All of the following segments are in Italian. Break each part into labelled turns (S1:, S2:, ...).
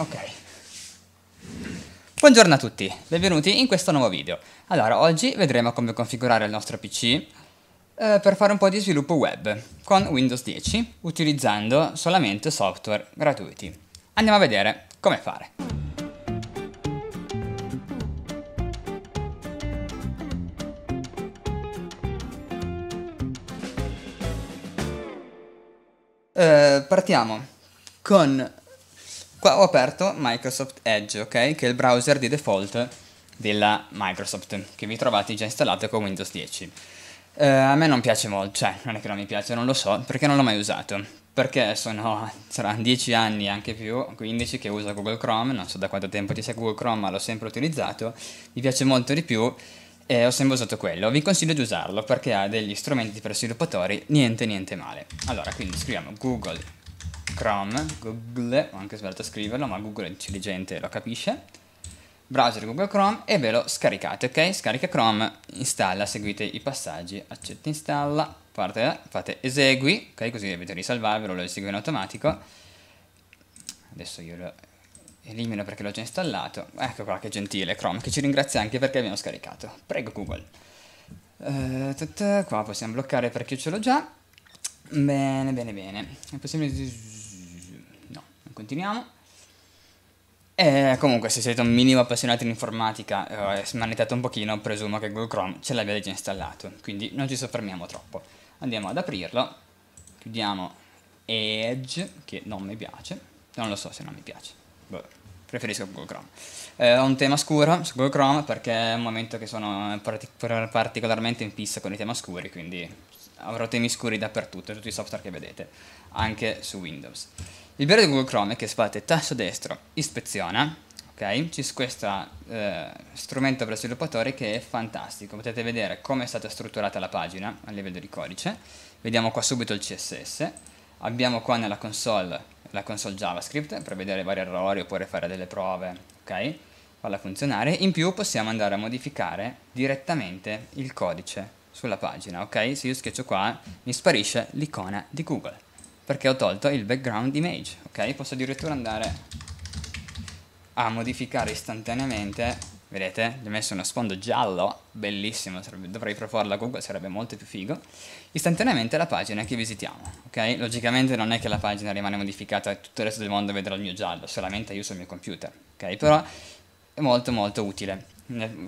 S1: Ok. Buongiorno a tutti, benvenuti in questo nuovo video. Allora, oggi vedremo come configurare il nostro PC eh, per fare un po' di sviluppo web con Windows 10 utilizzando solamente software gratuiti. Andiamo a vedere come fare. Eh, partiamo con Qua ho aperto Microsoft Edge, ok? Che è il browser di default della Microsoft, che vi trovate già installato con Windows 10. Eh, a me non piace molto, cioè non è che non mi piace, non lo so, perché non l'ho mai usato. Perché sono, saranno 10 anni, anche più, 15 che uso Google Chrome, non so da quanto tempo ti sia Google Chrome, ma l'ho sempre utilizzato, mi piace molto di più e ho sempre usato quello. Vi consiglio di usarlo perché ha degli strumenti per sviluppatori, niente niente male. Allora, quindi scriviamo Google Chrome, Google, anche svelto a scriverlo, ma Google è intelligente, lo capisce. Browser Google Chrome e ve lo scaricate, ok? Scarica Chrome, installa, seguite i passaggi, accetta, installa, parte, fate esegui, ok? Così dovete risalvarvelo, lo esegue in automatico. Adesso io lo elimino perché l'ho già installato. Ecco qua che gentile Chrome, che ci ringrazia anche perché abbiamo scaricato. Prego Google. Uh, qua possiamo bloccare perché ce l'ho già. Bene, bene, bene. È possibile continuiamo. E comunque, se siete un minimo appassionati in informatica e eh, smanettate un pochino, presumo che Google Chrome ce l'abbia già installato, quindi non ci soffermiamo troppo. Andiamo ad aprirlo, chiudiamo Edge, che non mi piace, non lo so se non mi piace, Beh, preferisco Google Chrome. Eh, ho un tema scuro su Google Chrome perché è un momento che sono partic- particolarmente in fissa con i temi scuri, quindi avrò temi scuri dappertutto, tutti i software che vedete, anche su Windows. Il vero di Google Chrome è che se fate tasto destro, ispeziona, ok? C'è questo eh, strumento per sviluppatori che è fantastico, potete vedere come è stata strutturata la pagina a livello di codice, vediamo qua subito il CSS, abbiamo qua nella console la console JavaScript per vedere vari errori oppure fare delle prove, ok? Farla funzionare, in più possiamo andare a modificare direttamente il codice sulla pagina, ok? Se io schiaccio qua mi sparisce l'icona di Google perché ho tolto il background image, ok? Posso addirittura andare a modificare istantaneamente Vedete? Gli ho messo uno sfondo giallo, bellissimo, sarebbe, dovrei proporla a Google, sarebbe molto più figo. Istantaneamente la pagina che visitiamo, ok? Logicamente non è che la pagina rimane modificata e tutto il resto del mondo vedrà il mio giallo, solamente io sul mio computer, ok? Però è molto molto utile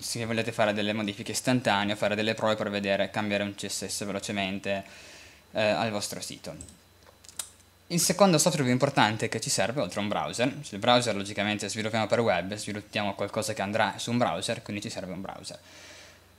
S1: se volete fare delle modifiche istantanee o fare delle prove per vedere cambiare un CSS velocemente eh, al vostro sito. Il secondo software più importante che ci serve, oltre a un browser, il browser logicamente sviluppiamo per web, sviluppiamo qualcosa che andrà su un browser, quindi ci serve un browser.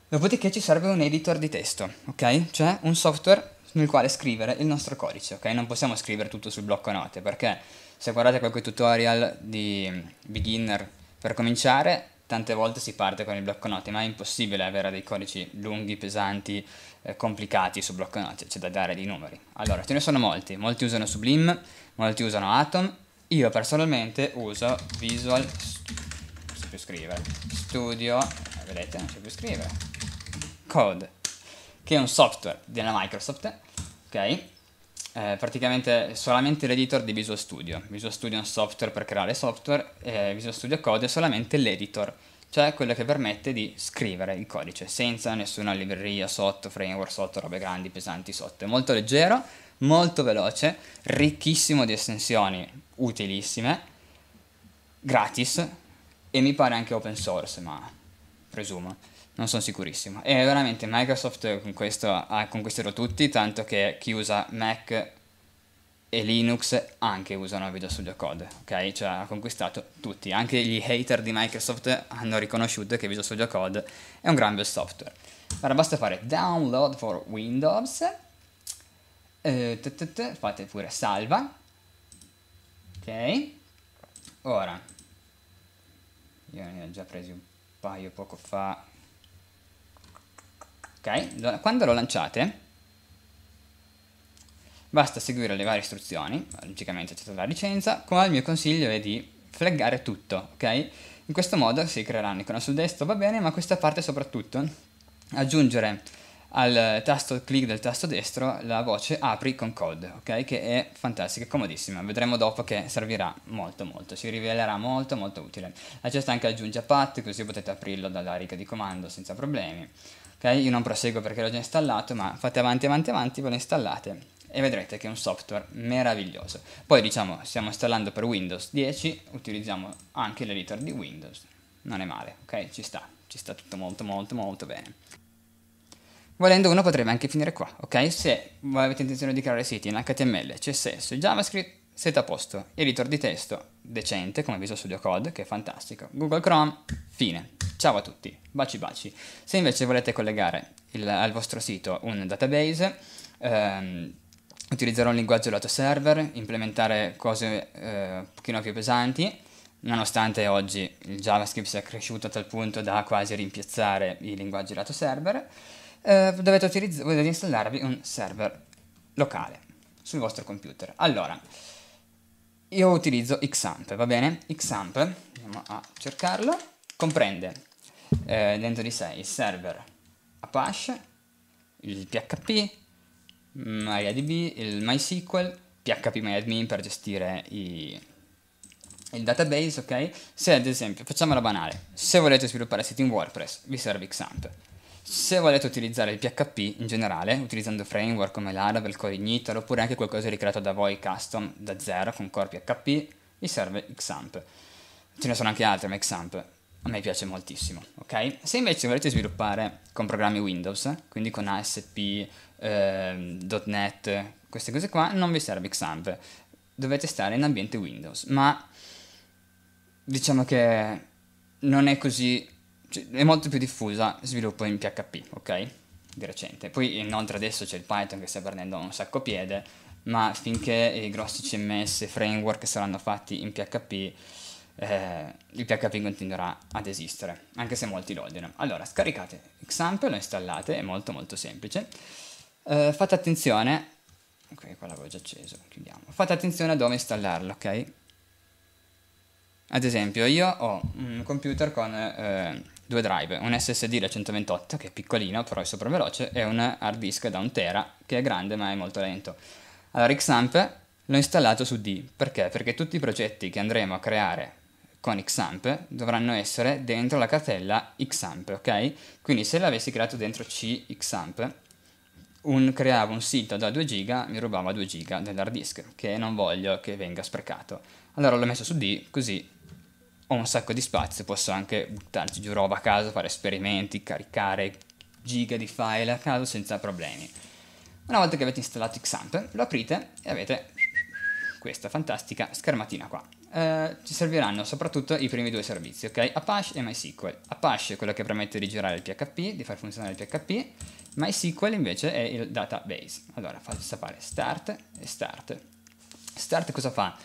S1: Dopodiché ci serve un editor di testo, ok? Cioè un software nel quale scrivere il nostro codice, ok? Non possiamo scrivere tutto sul blocco note, perché se guardate qualche tutorial di beginner per cominciare, tante volte si parte con i blocco note, ma è impossibile avere dei codici lunghi, pesanti, eh, complicati su blocco note, c'è da dare dei numeri. Allora, ce ne sono molti, molti usano Sublime, molti usano Atom, io personalmente uso Visual non so più scrivere, Studio, eh, vedete, non so più scrivere, Code, che è un software della Microsoft, ok? eh, praticamente solamente l'editor di Visual Studio. Visual Studio è un software per creare software, eh, Visual Studio Code è solamente l'editor, cioè quello che permette di scrivere il codice senza nessuna libreria sotto, framework sotto, robe grandi, pesanti sotto. È molto leggero, molto veloce, ricchissimo di estensioni utilissime, gratis e mi pare anche open source, ma presumo. Non sono sicurissimo. E veramente Microsoft con questo ha conquistato tutti, tanto che chi usa Mac e Linux anche usano Visual Studio Code, ok? Cioè ha conquistato tutti, anche gli hater di Microsoft hanno riconosciuto che Visual Studio Code è un grande software. Ora basta fare download for Windows, eh, fate pure salva, ok? Ora, io ne ho già presi un paio poco fa, ok? Quando lo lanciate basta seguire le varie istruzioni, logicamente c'è la licenza, qua il mio consiglio è di flaggare tutto, ok? In questo modo si creerà un'icona sul desktop, va bene, ma questa parte soprattutto aggiungere al tasto click del tasto destro la voce apri con code, ok? Che è fantastica, comodissima. Vedremo dopo che servirà molto molto, si rivelerà molto molto utile. La anche aggiunge a path, così potete aprirlo dalla riga di comando senza problemi. Ok? Io non proseguo perché l'ho già installato, ma fate avanti avanti avanti, ve lo installate e vedrete che è un software meraviglioso. Poi diciamo, stiamo installando per Windows 10, utilizziamo anche l'editor di Windows. Non è male, ok? Ci sta, ci sta tutto molto molto molto bene. Volendo uno potrebbe anche finire qua, ok? Se avete intenzione di creare siti in HTML, CSS, JavaScript, siete a posto. Editor di testo decente come Visual Studio Code, che è fantastico. Google Chrome, fine. Ciao a tutti, baci baci. Se invece volete collegare il, al vostro sito un database, ehm, utilizzare un linguaggio lato server, implementare cose eh, un pochino più pesanti, nonostante oggi il JavaScript sia cresciuto a tal punto da quasi rimpiazzare i linguaggi lato server, eh, dovete, utilizz- dovete installarvi un server locale sul vostro computer. Allora, io utilizzo Xamp, va bene? Xamp, andiamo a cercarlo, comprende eh, dentro di sé il server Apache, il PHP, MariaDB, il MySQL, PHP MyAdmin per gestire i, il database, ok? Se ad esempio, facciamola banale, se volete sviluppare siti in WordPress vi serve Xamp se volete utilizzare il PHP in generale, utilizzando framework come Laravel, Corinitol, oppure anche qualcosa ricreato da voi custom da zero con core PHP, vi serve XAMP. Ce ne sono anche altre, ma XAMP a me piace moltissimo, ok? Se invece volete sviluppare con programmi Windows, quindi con ASP, eh, .NET, queste cose qua, non vi serve XAMP. Dovete stare in ambiente Windows, ma diciamo che non è così è molto più diffusa sviluppo in PHP, ok? Di recente. Poi inoltre eh, adesso c'è il Python che sta perdendo un sacco piede, ma finché i grossi CMS e framework saranno fatti in PHP, eh, il PHP continuerà ad esistere, anche se molti lo odiano. Allora, scaricate Xampp, lo installate, è molto molto semplice. Eh, fate attenzione, ok, qua l'avevo già acceso, chiudiamo. Fate attenzione a dove installarlo, ok? Ad esempio, io ho un computer con... Eh, due drive, un SSD da 128 che è piccolino però è super veloce e un hard disk da 1 tera che è grande ma è molto lento. Allora Xamp l'ho installato su D, perché? Perché tutti i progetti che andremo a creare con Xamp dovranno essere dentro la cartella Xamp, ok? Quindi se l'avessi creato dentro C Xamp, un, creavo un sito da 2 giga, mi rubava 2 giga dell'hard disk, che non voglio che venga sprecato. Allora l'ho messo su D, così ho un sacco di spazio, posso anche buttarci giù roba a caso, fare esperimenti, caricare giga di file a caso senza problemi. Una volta che avete installato XAMPP, lo aprite e avete questa fantastica schermatina qua. Eh, ci serviranno soprattutto i primi due servizi, ok? Apache e MySQL. Apache è quello che permette di girare il PHP, di far funzionare il PHP, MySQL invece è il database. Allora, faccio sapere start e start. Start cosa fa?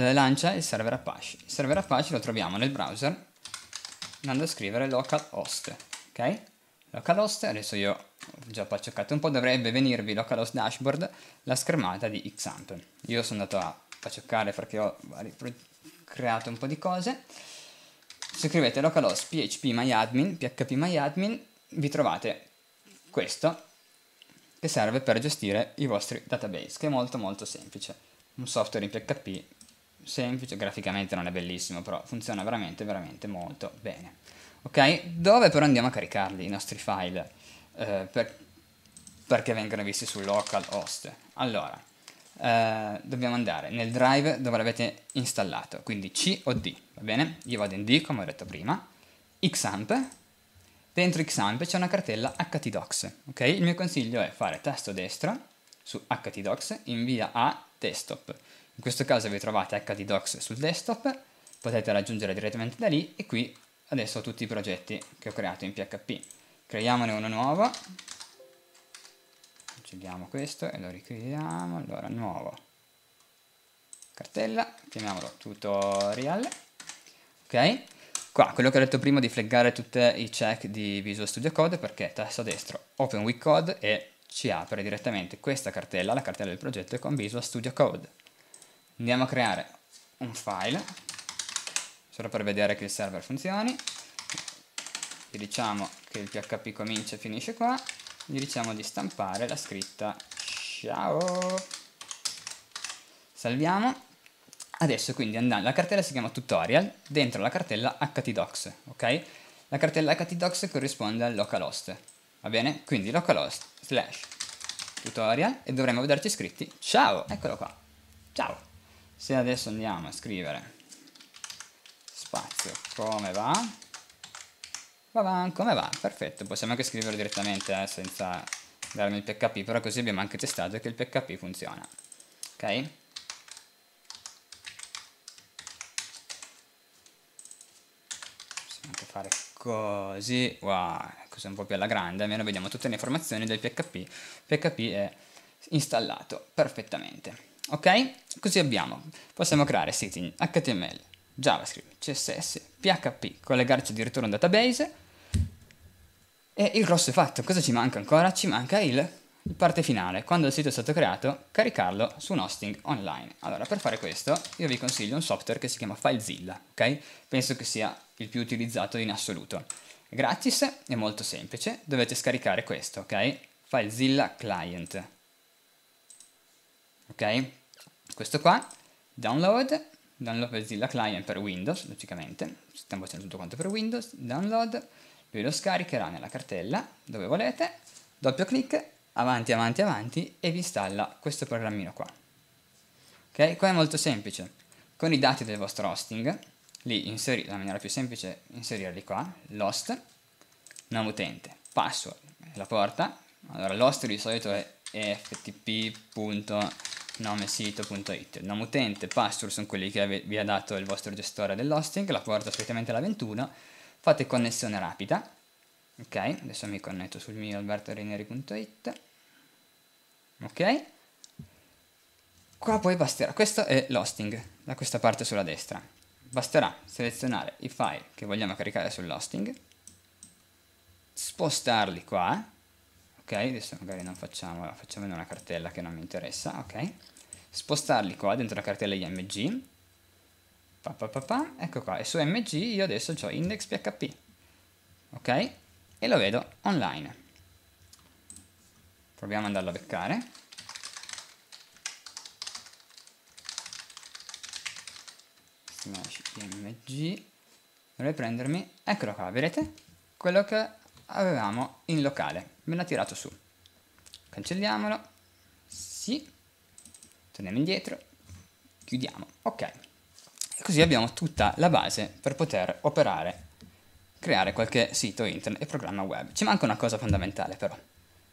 S1: Eh, lancia il server Apache. Il server Apache lo troviamo nel browser andando a scrivere localhost, ok? Localhost, adesso io ho già paccioccato un po', dovrebbe venirvi localhost dashboard la schermata di Xamp. Io sono andato a paccioccare perché ho creato un po' di cose. Se scrivete localhost php myadmin, php myadmin, vi trovate questo che serve per gestire i vostri database, che è molto molto semplice. Un software in PHP semplice, graficamente non è bellissimo, però funziona veramente, veramente molto bene. Ok, dove però andiamo a caricarli i nostri file eh, per, perché vengono visti sul localhost? Allora, eh, dobbiamo andare nel drive dove l'avete installato, quindi C o D, va bene? Io vado in D come ho detto prima, xamp, dentro xamp c'è una cartella htdocs, ok? Il mio consiglio è fare tasto destro su htdocs, invia a desktop in questo caso vi trovate HDDocs sul desktop, potete raggiungere direttamente da lì e qui adesso ho tutti i progetti che ho creato in PHP. Creiamone uno nuovo, cancelliamo questo e lo ricreiamo, allora nuovo, cartella, chiamiamolo tutorial, ok? Qua, quello che ho detto prima di fleggare tutti i check di Visual Studio Code perché tasto destro Open with Code e ci apre direttamente questa cartella, la cartella del progetto con Visual Studio Code andiamo a creare un file solo per vedere che il server funzioni gli diciamo che il php comincia e finisce qua gli diciamo di stampare la scritta ciao salviamo adesso quindi andando la cartella si chiama tutorial dentro la cartella htdocs ok la cartella htdocs corrisponde al localhost va bene quindi localhost slash tutorial e dovremmo vederci scritti ciao eccolo qua ciao se adesso andiamo a scrivere spazio come va va va come va perfetto possiamo anche scriverlo direttamente eh, senza darmi il php però così abbiamo anche testato che il php funziona ok possiamo anche fare così wow così un po' più alla grande almeno vediamo tutte le informazioni del php php è installato perfettamente Ok? Così abbiamo, possiamo creare siti in HTML, JavaScript, CSS, PHP, collegarci addirittura a un database e il grosso è fatto. Cosa ci manca ancora? Ci manca il parte finale, quando il sito è stato creato, caricarlo su un hosting online. Allora, per fare questo, io vi consiglio un software che si chiama FileZilla, ok? Penso che sia il più utilizzato in assoluto. È gratis, è molto semplice, dovete scaricare questo, ok? FileZilla Client ok? Questo qua, download, download per Zilla Client per Windows, logicamente, stiamo facendo tutto quanto per Windows, download, lui lo scaricherà nella cartella dove volete, doppio clic, avanti, avanti, avanti e vi installa questo programmino qua. Ok? Qua è molto semplice, con i dati del vostro hosting, li inseri, la maniera più semplice è inserirli qua, l'host, nome utente, password, la porta, allora l'host di solito è ftp.com nomesito.it. Il nome utente, password sono quelli che vi ha dato il vostro gestore dell'hosting, la porta solitamente alla 21, fate connessione rapida, ok, adesso mi connetto sul mio albertorenieri.it, ok, qua poi basterà, questo è l'hosting, da questa parte sulla destra, basterà selezionare i file che vogliamo caricare sull'hosting, spostarli qua, ok adesso magari non facciamo facciamo in una cartella che non mi interessa ok spostarli qua dentro la cartella img pa, pa, pa, pa. ecco qua e su mg io adesso ho index.php, ok e lo vedo online proviamo ad andarlo a beccare slash img dovrei prendermi eccolo qua vedete quello che avevamo in locale. Me l'ha tirato su. Cancelliamolo. Sì. Torniamo indietro. Chiudiamo. Ok. E così abbiamo tutta la base per poter operare, creare qualche sito internet e programma web. Ci manca una cosa fondamentale però.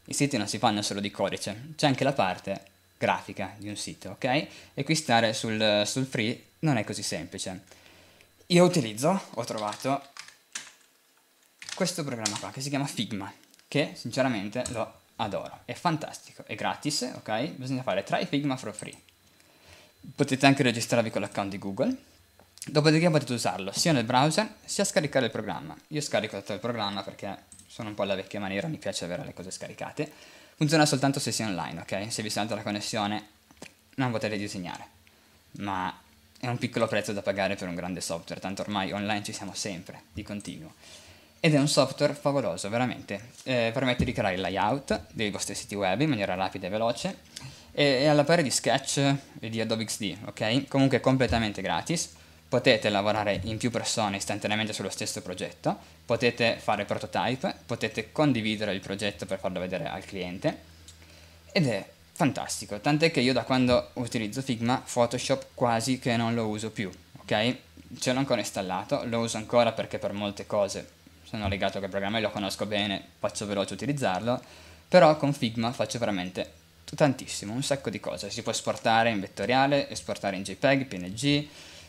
S1: I siti non si fanno solo di codice, c'è anche la parte grafica di un sito, ok? E qui stare sul, sul free non è così semplice. Io utilizzo, ho trovato questo programma qua che si chiama Figma, che sinceramente lo adoro, è fantastico, è gratis, ok? Bisogna fare try Figma for free. Potete anche registrarvi con l'account di Google, dopodiché potete usarlo sia nel browser sia scaricare il programma. Io scarico tutto il programma perché sono un po' alla vecchia maniera, mi piace avere le cose scaricate. Funziona soltanto se si è online, ok? Se vi salta la connessione non potete disegnare, ma è un piccolo prezzo da pagare per un grande software, tanto ormai online ci siamo sempre, di continuo ed è un software favoloso, veramente. Eh, permette di creare il layout dei vostri siti web in maniera rapida e veloce e è alla pari di Sketch e di Adobe XD, ok? Comunque è completamente gratis. Potete lavorare in più persone istantaneamente sullo stesso progetto, potete fare prototype, potete condividere il progetto per farlo vedere al cliente ed è fantastico, tant'è che io da quando utilizzo Figma Photoshop quasi che non lo uso più, ok? Ce l'ho ancora installato, lo uso ancora perché per molte cose sono legato a quel programma e lo conosco bene, faccio veloce utilizzarlo, però con Figma faccio veramente tantissimo, un sacco di cose, si può esportare in vettoriale, esportare in JPEG, PNG,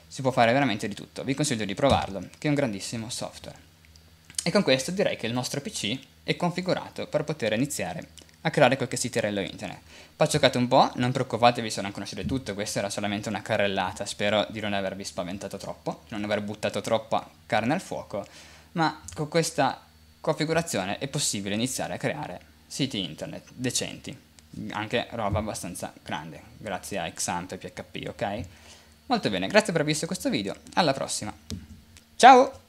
S1: si può fare veramente di tutto, vi consiglio di provarlo, che è un grandissimo software. E con questo direi che il nostro PC è configurato per poter iniziare a creare qualche sitirello internet. Poi giocate un po', non preoccupatevi se non conoscete tutto, questa era solamente una carrellata, spero di non avervi spaventato troppo, di non aver buttato troppa carne al fuoco ma con questa configurazione è possibile iniziare a creare siti internet decenti, anche roba abbastanza grande, grazie a Xamp e PHP, ok? Molto bene, grazie per aver visto questo video, alla prossima! Ciao!